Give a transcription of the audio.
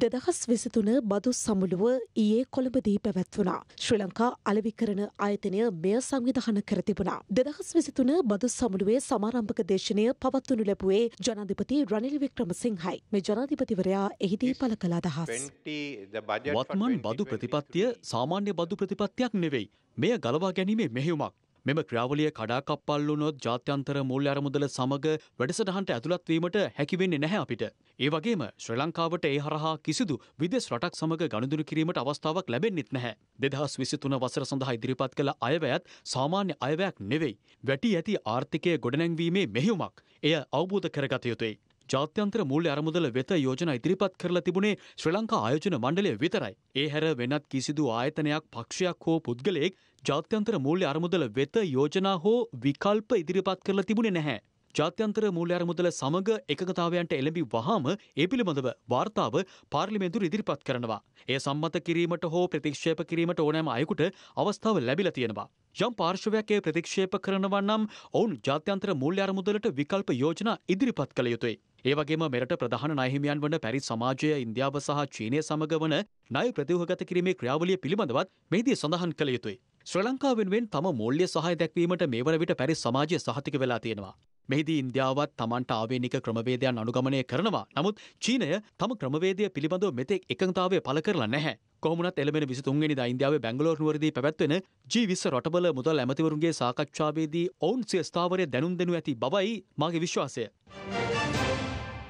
දෙදහස් විසිතුන බදු සමුළුව ඊයේ කොළඹදී පැවැත්වුණා. ශ්‍රී ලංකා අලවිකරණ ආයතනය මෙය සංවිධහන කරතිබුණා. දෙදහස් විසිතුන බදු සමුළුවේ සමාරම්භක දේශනය පවත්වනු ලැබුවේ ජනාධිපති රනිල් වික්‍රමසිංහයි. මේ ජනාධිපතිවරයා එහිදී පළ කළ අදහස්. වත්මන් බදු ප්‍රතිපත්තිය සාමාන්‍ය බදු ප්‍රතිපත්තියක් නෙවෙයි. මෙය ගලවා ගැනීමේ මෙහෙුමක්. මෙම ක්‍රියාවලිය කඩාකප්පල්ලුනොත් ජාත්‍යන්තර මුල් අරමුදල සමඟ වැඩසටහන්ට ඇතුළත්වීමට හැකිවෙන්නේ නැහැ අපිට. ඒවගේම ශ්‍ර ලංකාවට ඒ හරහා කිසිදු විදෙස් රටක් සමඟ ගණඳුරු කිරීමට අවස්ථාවක් ලැබෙන්නෙත් නැහැ. දෙදහස් විසිතුන වසර සඳහා ඉදිරිපත් කළ අයවැයත් සාමාන්‍ය අයවැයක් නෙවෙයි. වැටි ඇති ආර්ථිකය ගොඩනැංවීමේ මෙහිුමක්. එය අවබෝධ කරගත යුතුයි. ජාත්‍යන්තර මුල්්‍ය අරමුදල වෙත යෝජන ඉදිරිපත් කරලා තිබුණේ ශ්‍රී ලංකා ආයෝජන මණ්ඩලය විතරයි. ඒ හැර වෙනත් කිසිදු ආයතනයක් පක්ෂයක් හෝ පුද්ගලයෙක් ජාත්‍යන්තර මූල්‍ය අරමුදල වෙත යෝජනා හෝ විකල්ප ඉදිරිපත් කරලා තිබුණේ නැහැ. ජාත්‍යන්තර මූල්‍ය අරමුදල සමග එකගතාවයන්ට එළඹි වහාම ඒ පිළිබඳව වාර්තාව පාර්ලිමේන්තුවට ඉදිරිපත් කරනවා. එය සම්මත කිරීමට හෝ ප්‍රතික්ෂේප කිරීමට ඕනෑම අයෙකුට අවස්ථාව ලැබිලා තියෙනවා. යම් පාර්ශවයක් ඒ ප්‍රතික්ෂේප කරනවා නම් ඔවුන් ජාත්‍යන්තර මූල්‍ය අරමුදලට විකල්ප යෝජනා ඉදිරිපත් කළ යුතුයි. ඒවගේම මෙරට ප්‍රධාන නයහිමියන් වන පැරි සමාජය ඉන්දියාව සහ චීනය සමඟ වන නය ප්‍රතිවගත කිරීමේ ක්‍රියාවලිය පිළිබඳවත් මේදී සඳහන් කළ යුතුයි. ශ්‍ර ලංකාවෙන්වෙන් තම මෝල්්‍ය සහය දැක්වීමට මේ වන විට පැරි සමාජය සහතික වෙලා තියෙනවා. මෙහිදී ඉන්දියාවත් තමන්ට ආවේනික ක්‍රමවේදයන් අනුගමනය කරනවා නමුත් චීනය තම ක්‍රමවේදය පිළිබඳව මෙතෙක් එකතාවේ පල කරලා නැහැ කොමනත් එළමෙන විසිතුන්ගනි ඉන්දියාව බැංගලෝර් නුවරදී පැවැත්වෙන ජීවිස රටබල මුදල් ඇමතිවරුන්ගේ සාකච්ඡාවේදී ඔවුන් සිය ස්ථාවරය දැනුම් දෙනු ඇති බවයි මගේ විශ්වාසය.